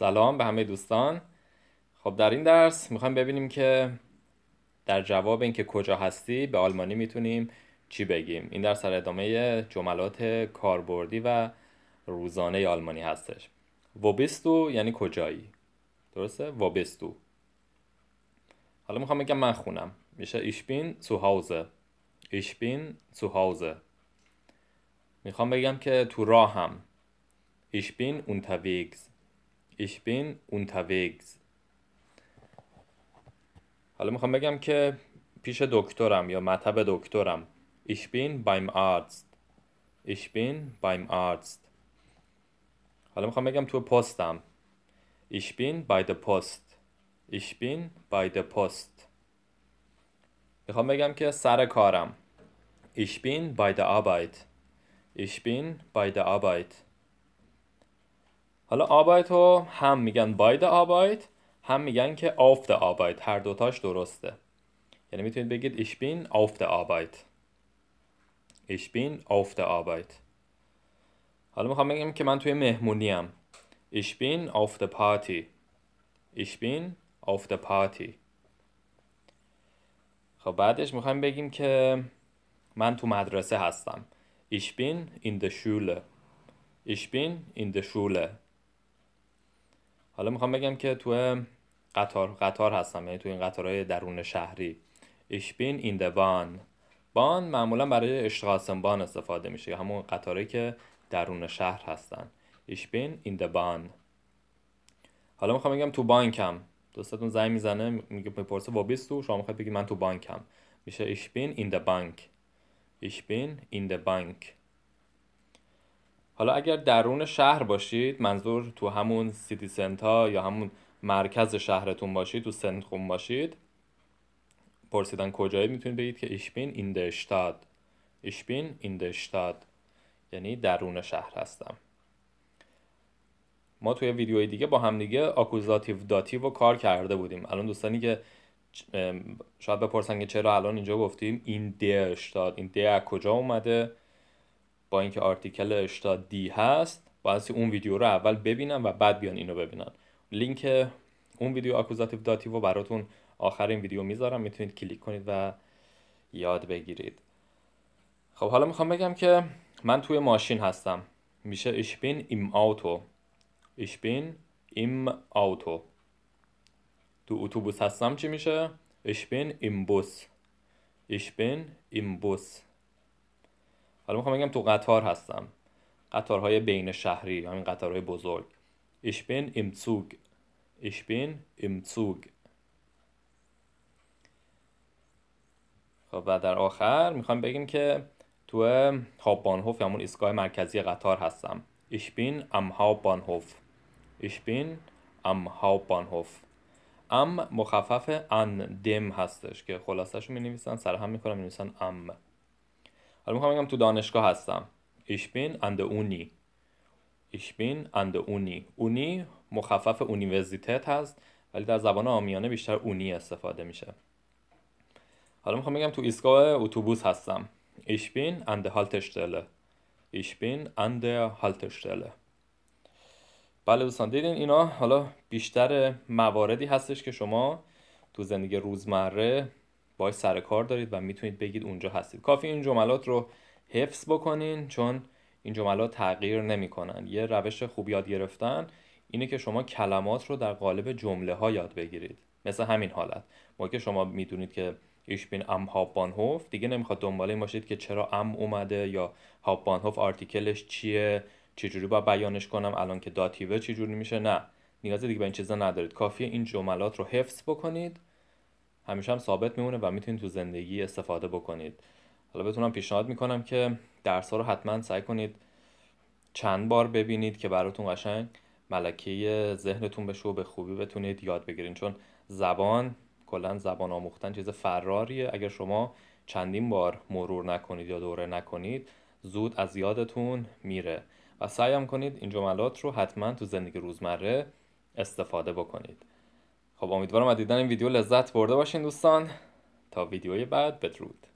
سلام به همه دوستان خب در این درس میخوایم ببینیم که در جواب اینکه کجا هستی به آلمانی میتونیم چی بگیم این درس در ادامه جملات کاربردی و روزانه آلمانی هستش و یعنی کجایی درسته و حالا میخوام بگم من خونم میشه ایش بین تو هاوزه ایش بین تو هاوزه میخوام بگم که تو راهم ایش بین اونتویگز Ich bin unterwegs. حالا میخوام بگم که پیش دکترم یا مطب دکترم. Ich bin beim Arzt. Ich bin beim Arzt. حالا میخوام بگم تو پستم. Ich bin bei der Post. Ich bin bei der Post. میخوام بگم که سر کارم. Ich bin bei der Arbeit. Ich bin bei der Arbeit. حالا آبایت رو هم میگن باید آبایت هم میگن که آفت آبایت هر دوتاش درسته یعنی میتونید بگید ایش بین آفت آبایت ایش بین آفت آبایت حالا میخوام بگیم که من توی مهمونی ام ایش بین auf پارتی پارتی. خب بعدش میخوام بگیم که من تو مدرسه هستم ایش بین این ده شوله ایش بین این شوله حالا میخوام بگم که تو قطار قطار هستم یعنی تو این قطارهای درون شهری ich bin in بان بان معمولا برای اشتغاسم بان استفاده میشه همون قطارهایی که درون شهر هستن ich bin in der حالا میخوام بگم تو بانکم دوستتون زنگ میزنه میگه میپرسه و تو شما میخواید بگید من تو بانکم میشه ich bin in der bank ich bin in bank حالا اگر درون شهر باشید منظور تو همون سیتی سنتا یا همون مرکز شهرتون باشید تو خون باشید پرسیدن کجایی میتونید بگید که ایشبین این دشتاد ایشبین این دشتاد یعنی درون شهر هستم ما توی ویدیوی دیگه با هم دیگه آکوزاتیو داتیو رو کار کرده بودیم الان دوستانی که شاید بپرسن که چرا الان اینجا گفتیم این ده اشتاد این د از کجا اومده با اینکه آرتیکل اشتا دی هست باید اون ویدیو رو اول ببینن و بعد بیان اینو ببینن لینک اون ویدیو اکوزاتیو داتیو براتون آخر این ویدیو میذارم میتونید کلیک کنید و یاد بگیرید خب حالا میخوام بگم که من توی ماشین هستم میشه ایش ایم آوتو ایش ایم آوتو تو اتوبوس هستم چی میشه ایش ایم بوس ایش ایم بوس حالا میخوام بگم تو قطار هستم قطارهای بین شهری همین قطارهای بزرگ ich bin im Zug ich bin خب و در آخر میخوام بگیم که تو هاپبانهوف یا همون ایستگاه مرکزی قطار هستم ich bin am Hauptbahnhof ich bin am ام مخفف ان دم هستش که خلاصش می نویسن سرهم می کنم می نویسن ام حالا میخوام بگم تو دانشگاه هستم ich bin an der Uni ich اونی مخفف اونیورسیتت هست ولی در زبان آمیانه بیشتر اونی استفاده میشه حالا میخوام بگم تو ایستگاه اتوبوس هستم ich bin an der Haltestelle ich bin an بله دوستان دیدین اینا حالا بیشتر مواردی هستش که شما تو زندگی روزمره باید سر کار دارید و میتونید بگید اونجا هستید کافی این جملات رو حفظ بکنین چون این جملات تغییر نمیکنن یه روش خوب یاد گرفتن اینه که شما کلمات رو در قالب جمله ها یاد بگیرید مثل همین حالت ما که شما میدونید که ایش بین ام هوف دیگه نمیخواد دنبال این باشید که چرا ام اومده یا هوف آرتیکلش چیه چجوری باید بیانش کنم الان که داتیوه چجوری میشه نه نیاز دیگه به این چیزا ندارید کافیه این جملات رو حفظ بکنید همیشه هم ثابت میمونه و میتونید تو زندگی استفاده بکنید حالا بتونم پیشنهاد میکنم که درس ها رو حتما سعی کنید چند بار ببینید که براتون قشنگ ملکه ذهنتون بشه و به خوبی بتونید یاد بگیرین چون زبان کلا زبان آموختن چیز فراریه اگر شما چندین بار مرور نکنید یا دوره نکنید زود از یادتون میره و سعیم کنید این جملات رو حتما تو زندگی روزمره استفاده بکنید خب امیدوارم از دیدن این ویدیو لذت برده باشین دوستان تا ویدیوی بعد بدرود